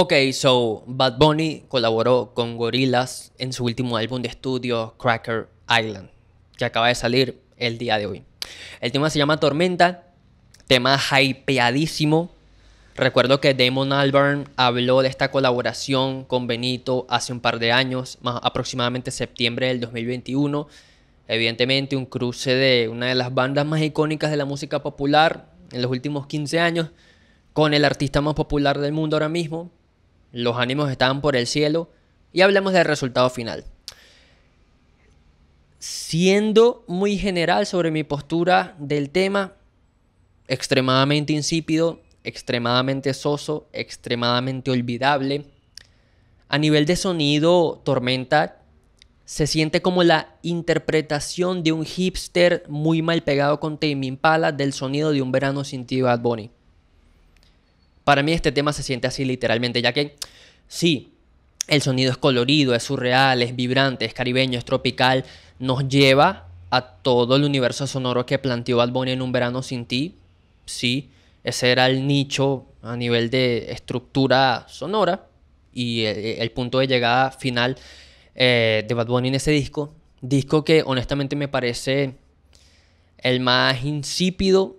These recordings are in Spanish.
Ok, so Bad Bunny colaboró con Gorillaz en su último álbum de estudio, Cracker Island, que acaba de salir el día de hoy. El tema se llama Tormenta, tema hypeadísimo. Recuerdo que Damon Albarn habló de esta colaboración con Benito hace un par de años, más aproximadamente septiembre del 2021. Evidentemente un cruce de una de las bandas más icónicas de la música popular en los últimos 15 años con el artista más popular del mundo ahora mismo, los ánimos estaban por el cielo y hablemos del resultado final. Siendo muy general sobre mi postura del tema, extremadamente insípido, extremadamente soso, extremadamente olvidable. A nivel de sonido, Tormenta se siente como la interpretación de un hipster muy mal pegado con Tame Impala del sonido de un verano sin ti Bad Bunny. Para mí este tema se siente así literalmente, ya que sí, el sonido es colorido, es surreal, es vibrante, es caribeño, es tropical, nos lleva a todo el universo sonoro que planteó Bad Bunny en Un Verano Sin Ti. Sí, ese era el nicho a nivel de estructura sonora y el, punto de llegada final eh, de Bad Bunny en ese disco. Disco que honestamente me parece el más insípido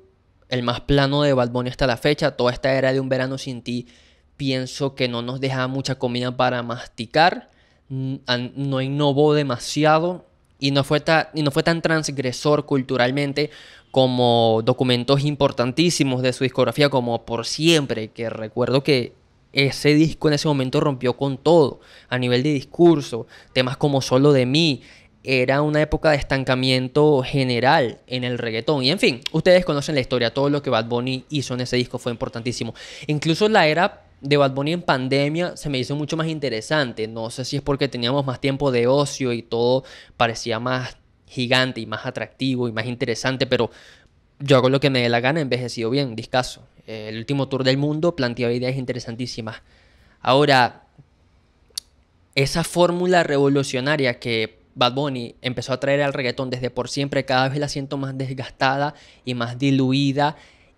el más plano de Bad hasta la fecha. Toda esta era de un verano sin ti, pienso que no nos dejaba mucha comida para masticar. No innovó demasiado y no fue, y no fue tan transgresor culturalmente como documentos importantísimos de su discografía como Por Siempre, que recuerdo que ese disco en ese momento rompió con todo, a nivel de discurso, temas como Solo de mí, era una época de estancamiento general en el reggaetón. Y en fin, ustedes conocen la historia, todo lo que Bad Bunny hizo en ese disco fue importantísimo. Incluso la era de Bad Bunny en pandemia se me hizo mucho más interesante. No sé si es porque teníamos más tiempo de ocio y todo parecía más gigante y más atractivo y más interesante, pero yo hago lo que me dé la gana, envejecido bien, discaso. El último tour del mundo planteaba ideas interesantísimas. Ahora, esa fórmula revolucionaria que Bad Bunny empezó a traer al reggaetón desde por siempre, cada vez la siento más desgastada y más diluida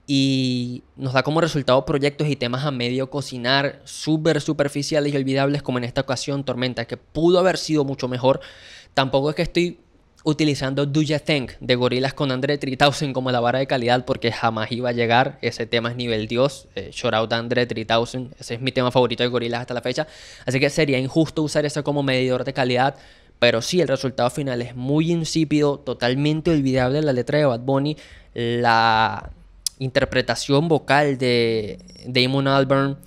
y nos da como resultado proyectos y temas a medio cocinar, súper superficiales y olvidables como en esta ocasión Tormenta, que pudo haber sido mucho mejor. Tampoco es que estoy utilizando Do You Think de Gorilas con André 3000 como la vara de calidad porque jamás iba a llegar, ese tema es nivel Dios, eh, shout out André 3000, ese es mi tema favorito de Gorilas hasta la fecha, así que sería injusto usar eso como medidor de calidad, pero sí, el resultado final es muy insípido, totalmente olvidable la letra de Bad Bunny, la interpretación vocal de Damon Albarn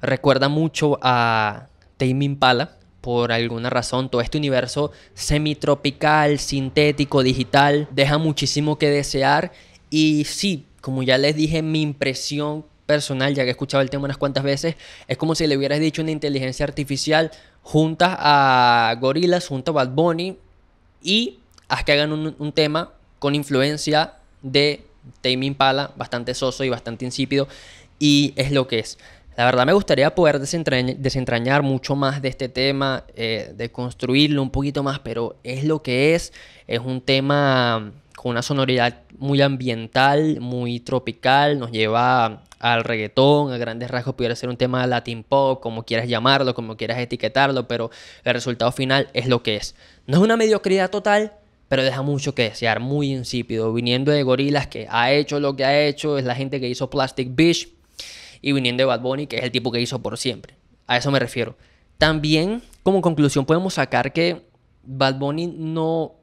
recuerda mucho a Tame Impala por alguna razón. Todo este universo semitropical, sintético, digital, deja muchísimo que desear. Y sí, como ya les dije, mi impresión personal, ya que he escuchado el tema unas cuantas veces, es como si le hubieras dicho una inteligencia artificial juntas a gorilas, junto a Bad Bunny y haz que hagan un, tema con influencia de Tame Impala, bastante soso y bastante insípido, y es lo que es. La verdad me gustaría poder desentrañar, mucho más de este tema, eh, de construirlo un poquito más, pero es lo que es. Es un tema con una sonoridad muy ambiental, muy tropical, nos lleva al reggaetón, a grandes rasgos pudiera ser un tema de latin pop, como quieras llamarlo, como quieras etiquetarlo, pero el resultado final es lo que es. No es una mediocridad total, pero deja mucho que desear, muy insípido, viniendo de Gorilas que ha hecho lo que ha hecho, es la gente que hizo Plastic Beach y viniendo de Bad Bunny que es el tipo que hizo por siempre. A eso me refiero. También como conclusión podemos sacar que Bad Bunny no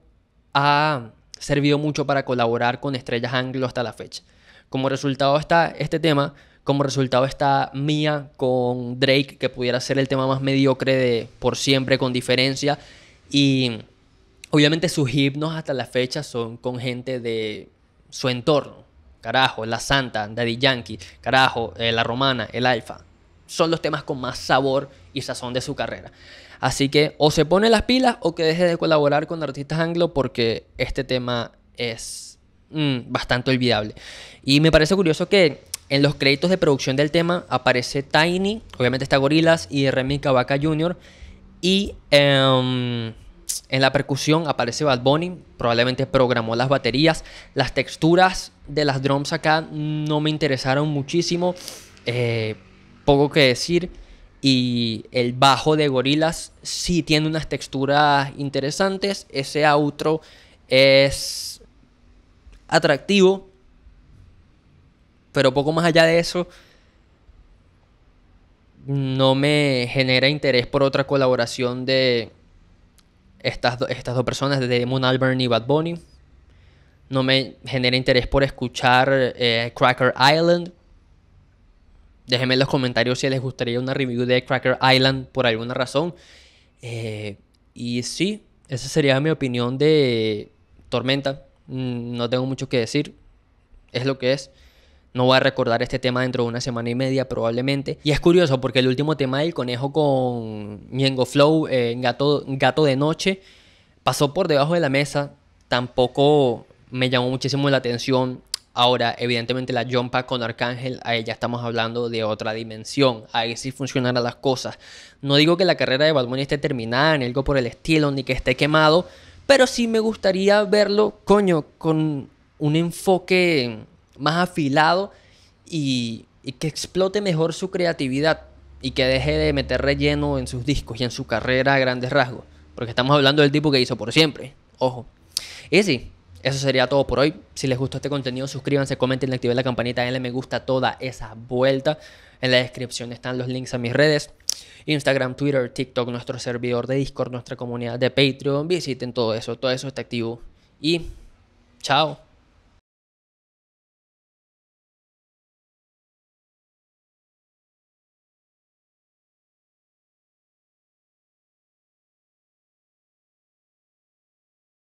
ha servido mucho para colaborar con estrellas anglo hasta la fecha. Como resultado está este tema, como resultado está Mía con Drake, que pudiera ser el tema más mediocre de por siempre con diferencia. Y obviamente sus himnos hasta la fecha son con gente de su entorno. Carajo, La Santa, Daddy Yankee, carajo, eh, La Romana, El Alfa son los temas con más sabor y sazón de su carrera. Así que o se pone las pilas o que deje de colaborar con artistas anglo porque este tema es mm, bastante olvidable. Y me parece curioso que en los créditos de producción del tema aparece Tiny, obviamente está Gorillaz y Remy Cavaca Jr. Y em, en la percusión aparece Bad Bunny, probablemente programó las baterías. Las texturas de las drums acá no me interesaron muchísimo. Eh, poco que decir. Y el bajo de Gorilas sí tiene unas texturas interesantes. Ese outro es atractivo. Pero poco más allá de eso, no me genera interés por otra colaboración de estas, estas dos personas, de Moon Alburn y Bad Bunny. No me genera interés por escuchar eh, Cracker Island. Déjenme en los comentarios si les gustaría una review de Cracker Island por alguna razón. Eh, y sí, esa sería mi opinión de Tormenta. Mm, no tengo mucho que decir. Es lo que es. No voy a recordar este tema dentro de una semana y media probablemente. Y es curioso porque el último tema del conejo con Miengo Flow, eh, gato, gato de Noche, pasó por debajo de la mesa. Tampoco me llamó muchísimo la atención. Ahora, evidentemente la Jumpa con Arcángel, ahí ya estamos hablando de otra dimensión, ahí sí funcionarán las cosas. No digo que la carrera de Bad esté terminada, ni algo por el estilo, ni que esté quemado, pero sí me gustaría verlo, coño, con un enfoque más afilado y, que explote mejor su creatividad y que deje de meter relleno en sus discos y en su carrera a grandes rasgos. Porque estamos hablando del tipo que hizo por siempre. Ojo. Y sí, eso sería todo por hoy. Si les gustó este contenido, suscríbanse, comenten, activen la campanita, denle me gusta toda esa vuelta. En la descripción están los links a mis redes. Instagram, Twitter, TikTok, nuestro servidor de Discord, nuestra comunidad de Patreon. Visiten todo eso, todo eso está activo. Y chao.